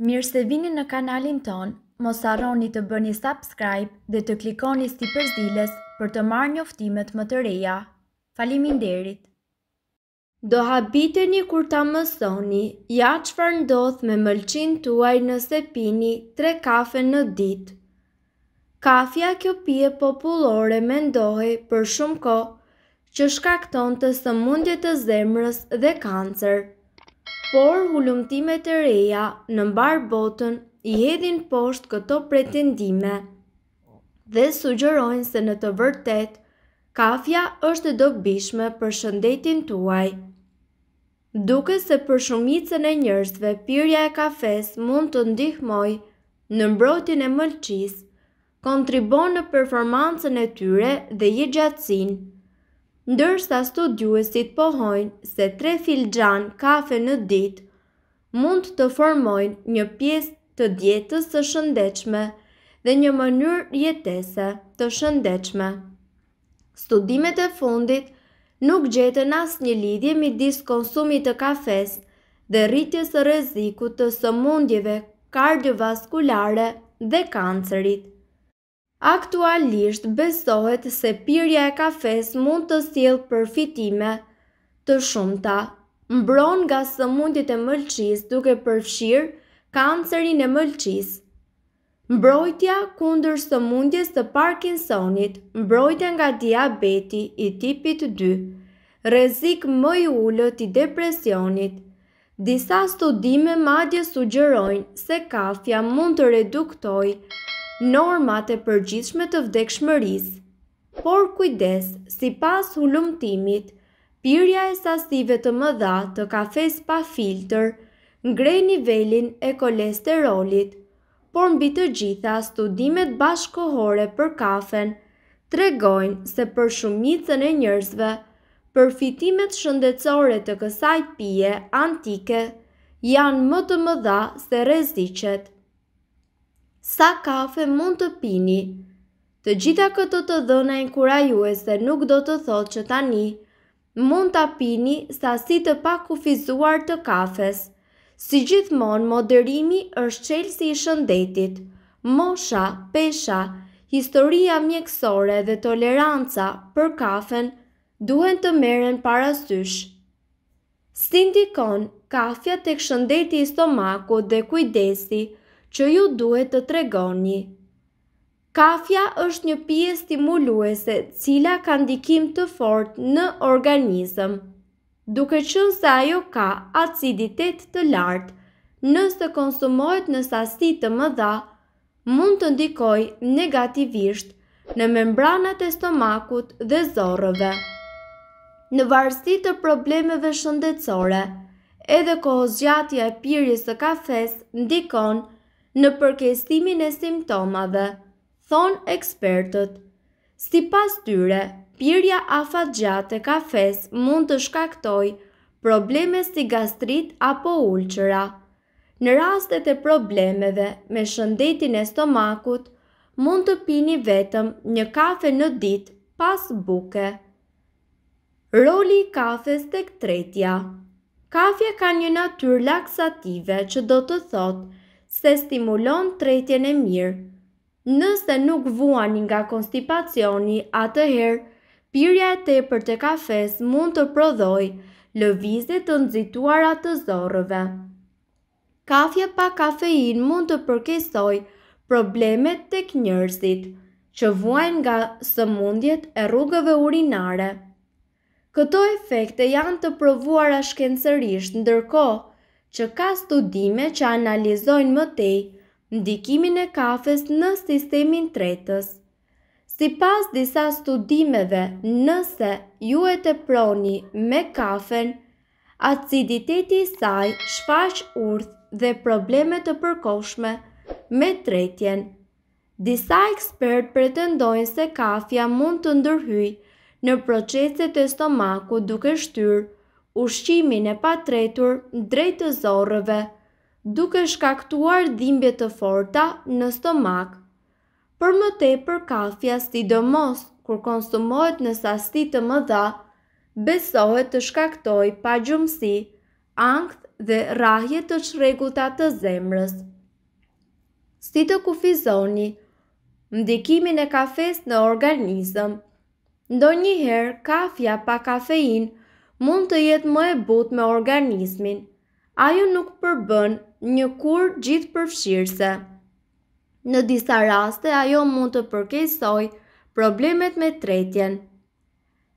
Mirë se vini në kanalin ton, mos arroni të bëni subscribe dhe të klikoni sti përzdiles për të marrë një më të reja. Falimin derit! Do habite një kur ta mësoni, ja që farë ndoth me mëlqin tuaj nëse pini tre kafe në dit. Kafja kjo pje populore me ndohi për shumë ko, që shkakton të së të zemrës dhe kancerë por hulumtimet e reja në mbar botën i hedhin poshtë këto pretendime dhe sugjerojnë se në të vërtet kafja është e dobishme për shëndetin tuaj. Duke se për shumicën e njerëzve pirja e kafes mund të ndihmoj në mbrotin e mëlqis, kontribon në performancën e tyre dhe i gjatësinë ndërsa studiuesit pohojnë se tre filxhan kafe në ditë mund të formojnë një pjesë të dietës së shëndetshme dhe një mënyrë jetese të shëndetshme. Studimet e fundit nuk gjetën asnjë lidhje midis konsumit të kafes dhe rritjes së rrezikut të sëmundjeve kardiovaskulare dhe kancerit. Aktualisht besohet se pirja e kafes mund të sjell përfitime të shumta. Mbron nga sëmundjet e mëlçisë duke përfshirë kancerin e mëlçisë. Mbrojtja kundër sëmundjes të Parkinsonit, mbrojtja nga diabeti i tipit 2, rrezik më i ulët i depresionit. Disa studime madje sugjerojnë se kafja mund të reduktojë normat e përgjithshme të vdekshmërisë. Por kujdes, si pas hulumtimit, pyrja e sasive të më dha të kafes pa filter, ngrej nivelin e kolesterolit, por në bitë gjitha studimet bashkohore për kafen, tregojnë se për shumicën e njërzve, përfitimet shëndecore të kësaj pije antike janë më të më dha se rezicet sa kafe mund të pini. Të gjitha këto të dhëna inkurajuese nuk do të thotë që tani mund të pini sa si të pakufizuar të kafes. Si gjithmonë, moderimi është qelë si i shëndetit. Mosha, pesha, historia mjekësore dhe toleranca për kafen duhen të meren parasysh. Sindikon, kafja të këshëndeti i stomaku dhe kujdesi, që ju duhet të tregoni. Kafja është një pje stimuluese cila ka ndikim të fort në organizëm, duke qënë se ajo ka aciditet të lartë, nëse konsumohet në sasi të më dha, mund të ndikoj negativisht në membranat e stomakut dhe zorëve. Në varsit të problemeve shëndetsore, edhe kohëzgjatja e pirjes së kafes ndikon në përkestimin e simptomave, thonë ekspertët. Si pas tyre, pirja afat e kafes mund të shkaktoj probleme si gastrit apo ulqëra. Në rastet e problemeve me shëndetin e stomakut, mund të pini vetëm një kafe në dit pas buke. Roli i kafes të këtretja Kafje ka një natur laksative që do të thotë se stimulon tretjen e mirë. Nëse nuk vuani nga konstipacioni, atëherë pirja e për të kafes mund të prodhoj lëvizje të nxituara të zorrëve. Kafje pa kafein mund të përkesoj problemet tek njerëzit që vuajnë nga sëmundjet e rrugëve urinare. Këto efekte janë të provuara shkencërisht, ndërkohë që ka studime që analizojnë mëtej ndikimin e kafes në sistemin tretës. Si pas disa studimeve nëse ju e të proni me kafen, aciditeti saj shfaq urth dhe problemet të përkoshme me tretjen. Disa ekspert pretendojnë se kafja mund të ndërhyjë në proceset e stomaku duke shtyrë ushqimin e patretur drejt të zorrëve, duke shkaktuar dhimbje të forta në stomak. Për më tepër kafja sidomos kur konsumohet në sasti të mëdha, besohet të shkaktoj pa gjumësi, angët dhe rahje të qregullta të zemrës. Si të kufizoni, mdikimin e kafes në organizëm. Ndo njëherë kafja pa kafein – mund të jetë më e but me organismin, ajo nuk përbën një kur gjithë përfshirëse. Në disa raste ajo mund të përkesoj problemet me tretjen.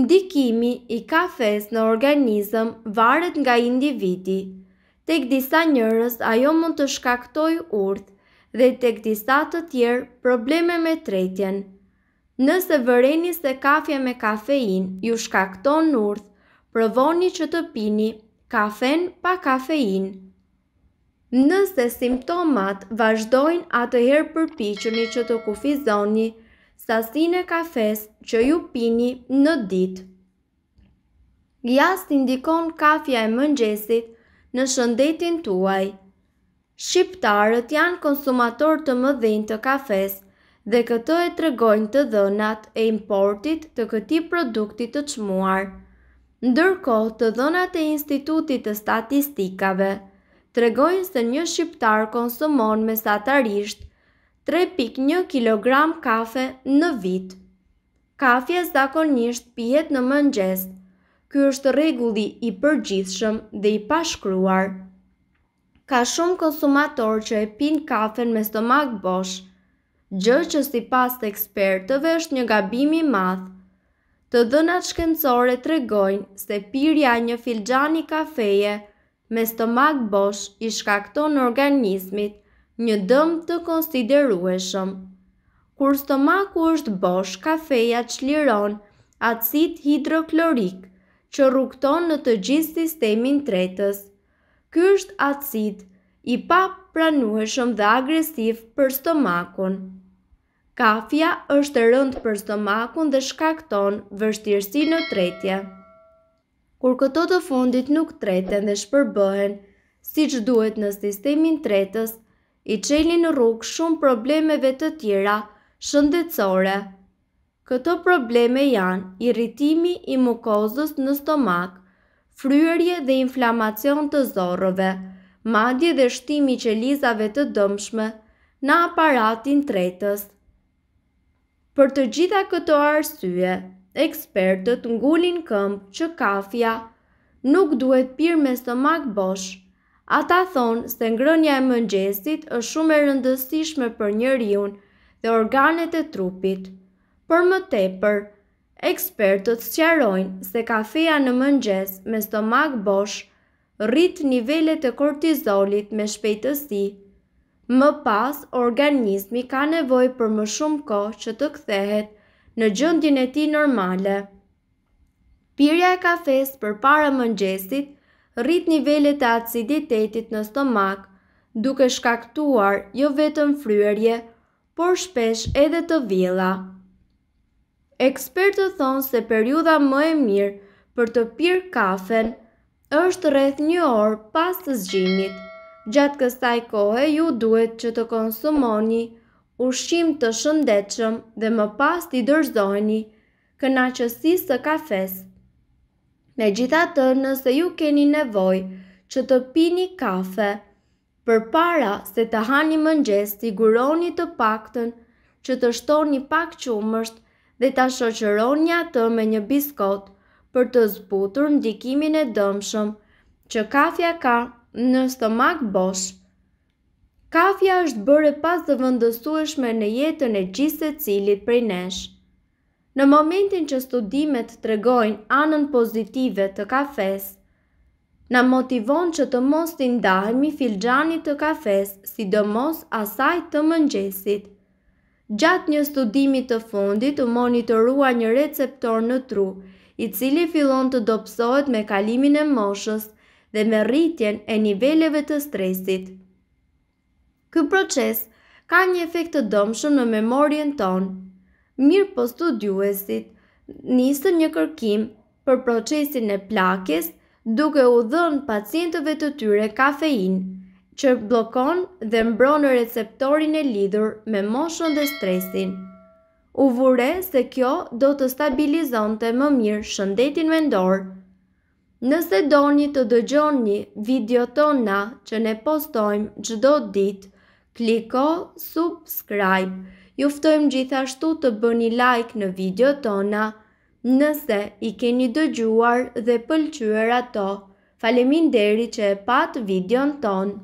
Ndikimi i kafes në organizëm varet nga individi. Tek disa njërës ajo mund të shkaktoj urth dhe tek disa të tjerë probleme me tretjen. Nëse vëreni se kafje me kafein ju shkakton urth, provoni që të pini kafen pa kafein. Nëse simptomat vazhdojnë atëherë përpichëni që të kufizoni sasin e kafes që ju pini në ditë. Gjast indikon kafja e mëngjesit në shëndetin tuaj. Shqiptarët janë konsumator të mëdhin të kafes dhe këto e tregojnë të dhënat e importit të këti produktit të qmuarë. Ndërko të dhënat e Institutit të Statistikave tregojnë se një shqiptar konsumon me satarisht 3.1 kg kafe në vit. Kafja zakonisht pijet në mëngjes. Ky është rregulli i përgjithshëm dhe i pashkruar. Ka shumë konsumator që e pin kafen me stomak bosh, gjë që sipas të ekspertëve është një gabim i madh të dhënat shkencore të regojnë se pirja një filgjani kafeje me stomak bosh i shkakton organizmit një dëm të konsiderueshëm. Kur stomaku është bosh, kafeja që liron acid hidroklorik që rukton në të gjithë sistemin tretës. Ky është acid i pa pranueshëm dhe agresiv për stomakun. Kafja është rënd për stomakun dhe shkakton vështirësi në tretje. Kur këto të fundit nuk treten dhe shpërbëhen, si që duhet në sistemin tretës, i qeli në rrug shumë problemeve të tjera shëndetsore. Këto probleme janë irritimi i mukozës në stomak, fryërje dhe inflamacion të zorove, madje dhe shtimi që lizave të dëmshme në aparatin tretës. Për të gjitha këto arsye, ekspertët ngulin këmbë që kafja nuk duhet pirë me stomak bosh. Ata thonë se ngrënja e mëngjesit është shumë e rëndësishme për njëriun dhe organet e trupit. Për më tepër, ekspertët sqarojnë se kafeja në mëngjes me stomak bosh rrit nivellet e kortizolit me shpejtësi Më pas, organizmi ka nevoj për më shumë ko që të kthehet në gjëndin e ti normale. Pirja e kafes për para mëngjesit rrit nivellet e aciditetit në stomak duke shkaktuar jo vetëm fryërje, por shpesh edhe të vila. Ekspertë thonë se periuda më e mirë për të pirë kafen është rreth një orë pas të zgjimit. Gjatë kësaj kohë ju duhet që të konsumoni ushqim të shëndetshëm dhe më pas t'i dorëzoheni kënaqësisë së kafes. Me gjitha të nëse ju keni nevoj që të pini kafe, për para se të hani mëngjes t'i guroni të paktën, që të shtoni pak qumësht dhe t'a shoqëroni atë me një biskot për të zbutur ndikimin e dëmshëm që kafja ka në stomak bosh. Kafja është bërë pas të vëndësueshme në jetën e gjithë se cilit prej nesh. Në momentin që studimet të regojnë anën pozitive të kafes, na motivon që të mos të ndahemi filxani të kafes, sidomos asaj të mëngjesit. Gjatë një studimi të fundit u monitorua një receptor në tru, i cili fillon të dopsohet me kalimin e moshës, dhe me rritjen e niveleve të stresit. Ky proces ka një efekt të dëmshëm në memorien ton. Mirë po studiuesit nisën një kërkim për procesin e plakjes duke u dhën pacientëve të tyre kafeinë që blokon dhe mbron receptorin e lidhur me moshën dhe stresin. U vure se kjo do të stabilizonte më mirë shëndetin mendor. Nëse do një të dëgjon një video tona që ne postojmë gjdo dit, kliko subscribe. Juftojmë gjithashtu të bëni like në video tona nëse i keni dëgjuar dhe pëlqyër ato. Falemin deri që e patë videon tonë.